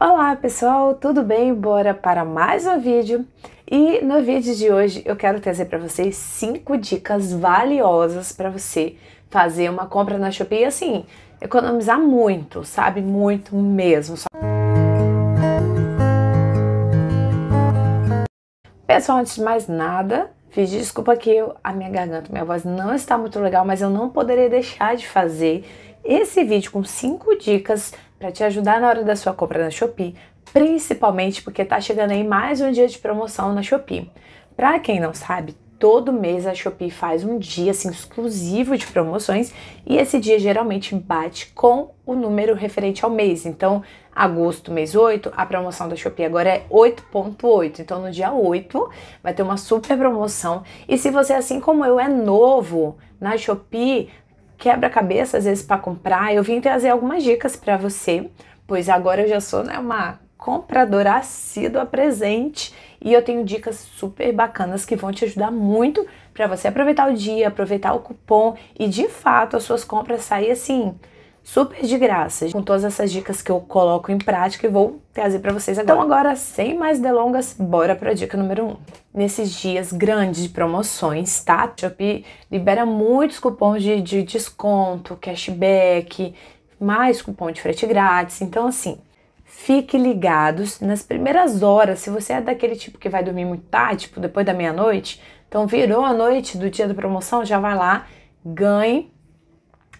Olá pessoal, tudo bem? Bora para mais um vídeo. E no vídeo de hoje eu quero trazer para vocês cinco dicas valiosas para você fazer uma compra na Shopee e assim, economizar muito, sabe? Muito mesmo. Só... Pessoal, antes de mais nada, fiz desculpa que eu, a minha garganta, minha voz não está muito legal, mas eu não poderia deixar de fazer esse vídeo com 5 dicas para te ajudar na hora da sua compra na Shopee, principalmente porque está chegando aí mais um dia de promoção na Shopee. Para quem não sabe, todo mês a Shopee faz um dia assim, exclusivo de promoções e esse dia geralmente bate com o número referente ao mês. Então, agosto, mês 8, a promoção da Shopee agora é 8.8. Então, no dia 8 vai ter uma super promoção. E se você, assim como eu, é novo na Shopee, quebra-cabeça às vezes para comprar, eu vim trazer algumas dicas para você, pois agora eu já sou né, uma compradora assídua presente e eu tenho dicas super bacanas que vão te ajudar muito para você aproveitar o dia, aproveitar o cupom e de fato as suas compras saírem assim super de graça, com todas essas dicas que eu coloco em prática e vou trazer para vocês agora. Então agora, sem mais delongas, bora para a dica número 1. Um. Nesses dias grandes de promoções, tá? Shopee libera muitos cupons de, de desconto, cashback, mais cupom de frete grátis. Então assim, fique ligados nas primeiras horas. Se você é daquele tipo que vai dormir muito tarde, tipo depois da meia-noite, então virou a noite do dia da promoção, já vai lá, ganhe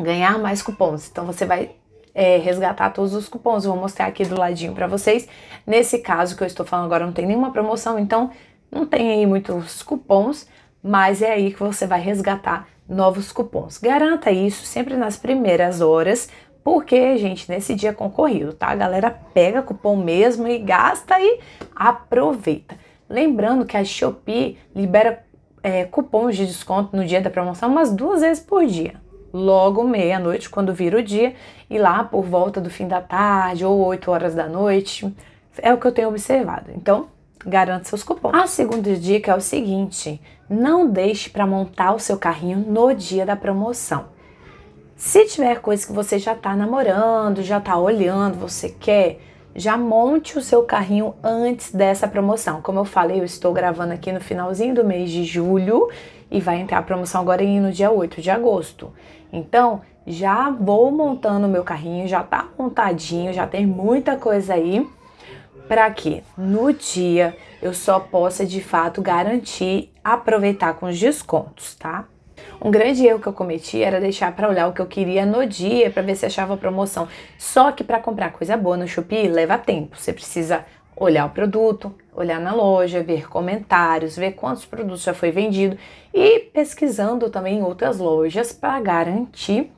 ganhar mais cupons. Então você vai é, resgatar todos os cupons. Eu vou mostrar aqui do ladinho para vocês. Nesse caso que eu estou falando agora, não tem nenhuma promoção, então não tem aí muitos cupons, mas é aí que você vai resgatar novos cupons. Garanta isso sempre nas primeiras horas, porque, gente, nesse dia é concorrido, tá? A galera pega cupom mesmo e gasta e aproveita. Lembrando que a Shopee libera é, cupons de desconto no dia da promoção umas duas vezes por dia logo meia-noite, quando vira o dia, e lá por volta do fim da tarde ou 8 horas da noite. É o que eu tenho observado. Então, garanta seus cupons. A segunda dica é o seguinte: não deixe para montar o seu carrinho no dia da promoção. Se tiver coisa que você já está namorando, já está olhando, você quer, já monte o seu carrinho antes dessa promoção. Como eu falei, eu estou gravando aqui no finalzinho do mês de julho e vai entrar a promoção agora no dia 8 de agosto. Então, já vou montando o meu carrinho, já tá montadinho, já tem muita coisa aí para que no dia eu só possa de fato garantir aproveitar com os descontos, tá? Um grande erro que eu cometi era deixar para olhar o que eu queria no dia para ver se achava promoção. Só que para comprar coisa boa no Shopee leva tempo. Você precisa olhar o produto, olhar na loja, ver comentários, ver quantos produtos já foi vendido e pesquisando também outras lojas para garantir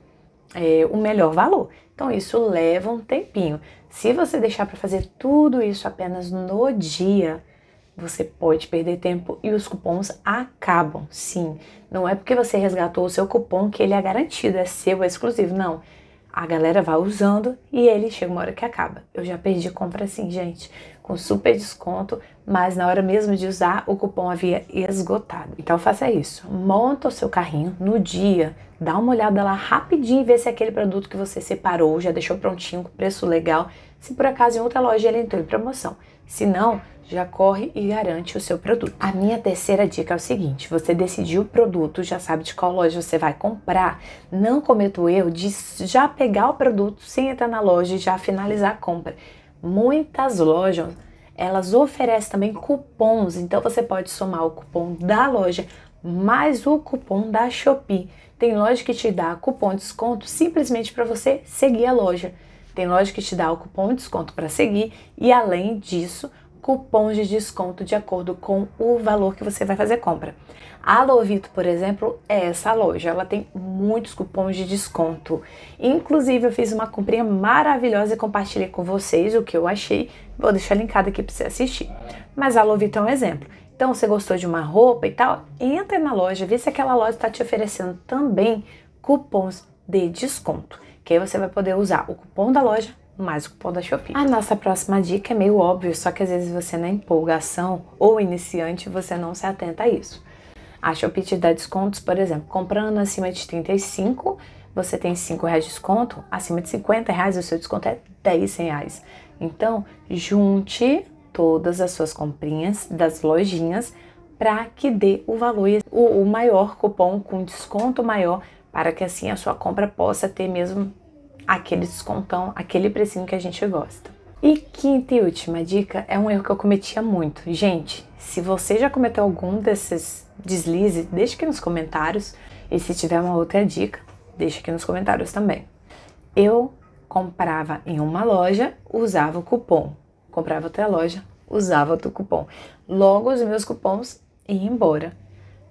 é, o melhor valor. Então isso leva um tempinho. Se você deixar para fazer tudo isso apenas no dia, você pode perder tempo e os cupons acabam. Sim, não é porque você resgatou o seu cupom que ele é garantido, é seu, é exclusivo. Não, a galera vai usando e ele chega uma hora que acaba. Eu já perdi compra assim, gente, com super desconto, mas na hora mesmo de usar o cupom havia esgotado. Então faça isso, monta o seu carrinho no dia, dá uma olhada lá rapidinho e vê se é aquele produto que você separou já deixou prontinho com preço legal, se por acaso em outra loja ele entrou em promoção. Se não, já corre e garante o seu produto. A minha terceira dica é o seguinte: você decidiu o produto, já sabe de qual loja você vai comprar, não cometa o erro de já pegar o produto sem entrar na loja e já finalizar a compra. Muitas lojas elas oferecem também cupons, então você pode somar o cupom da loja mais o cupom da Shopee. Tem loja que te dá cupom de desconto simplesmente para você seguir a loja. Tem loja que te dá o cupom de desconto para seguir e além disso, cupons de desconto de acordo com o valor que você vai fazer compra. A Lovito, por exemplo, é essa loja. Ela tem muitos cupons de desconto. Inclusive, eu fiz uma comprinha maravilhosa e compartilhei com vocês o que eu achei. Vou deixar linkado aqui para você assistir. Mas a Lovito é um exemplo. Então, você gostou de uma roupa e tal? Entra na loja, vê se aquela loja está te oferecendo também cupons de desconto que aí você vai poder usar o cupom da loja mais o cupom da Shopee. A nossa próxima dica é meio óbvio, só que às vezes você na empolgação ou iniciante você não se atenta a isso. A Shopee te dá descontos, por exemplo, comprando acima de 35, você tem 5 reais de desconto, acima de 50 reais o seu desconto é 10 reais. Então, junte todas as suas comprinhas das lojinhas para que dê o valor, o, o maior cupom com desconto maior para que assim a sua compra possa ter mesmo aquele descontão, aquele precinho que a gente gosta. E quinta e última dica é um erro que eu cometia muito. Gente, se você já cometeu algum desses deslizes, deixa aqui nos comentários. E se tiver uma outra dica, deixa aqui nos comentários também. Eu comprava em uma loja, usava o cupom. Comprava outra loja, usava outro cupom. Logo os meus cupons iam embora.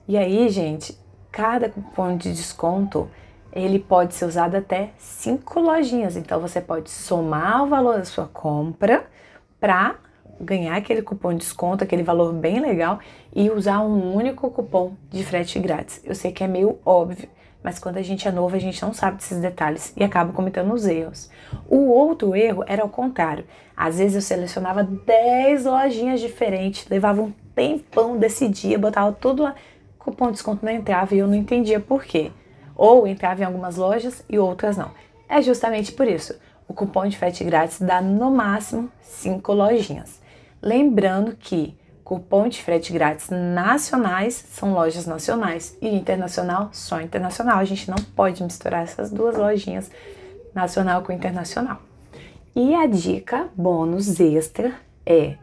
E aí, gente, Cada cupom de desconto ele pode ser usado até cinco lojinhas. Então você pode somar o valor da sua compra para ganhar aquele cupom de desconto, aquele valor bem legal e usar um único cupom de frete grátis. Eu sei que é meio óbvio, mas quando a gente é novo, a gente não sabe desses detalhes e acaba cometendo os erros. O outro erro era o contrário. Às vezes eu selecionava 10 lojinhas diferentes, levava um tempão, decidia, botava tudo lá cupom de desconto não entrava e eu não entendia por quê. Ou entrava em algumas lojas e outras não. É justamente por isso. O cupom de frete grátis dá no máximo 5 lojinhas. Lembrando que cupom de frete grátis nacionais são lojas nacionais e internacional só internacional. A gente não pode misturar essas duas lojinhas, nacional com internacional. E a dica bônus extra é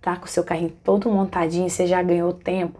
tá com o seu carrinho todo montadinho, você já ganhou tempo,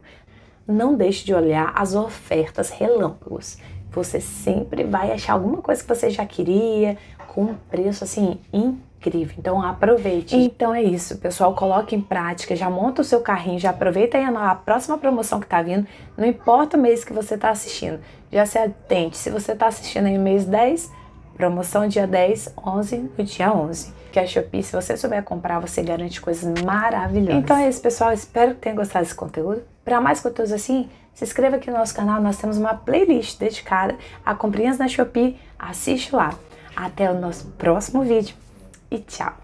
não deixe de olhar as ofertas relâmpagos. Você sempre vai achar alguma coisa que você já queria com um preço assim incrível. Então aproveite. Então é isso, pessoal. Coloque em prática, já monta o seu carrinho, já aproveita aí a próxima promoção que está vindo. Não importa o mês que você está assistindo, já se atente. Se você está assistindo aí mês 10, promoção dia 10, 11 no dia 11 que a Shopee, se você souber comprar, você garante coisas maravilhosas. Então é isso, pessoal. Espero que tenham gostado desse conteúdo. Para mais conteúdos assim, se inscreva aqui no nosso canal, nós temos uma playlist dedicada a comprinhas na Shopee. Assiste lá. Até o nosso próximo vídeo e tchau!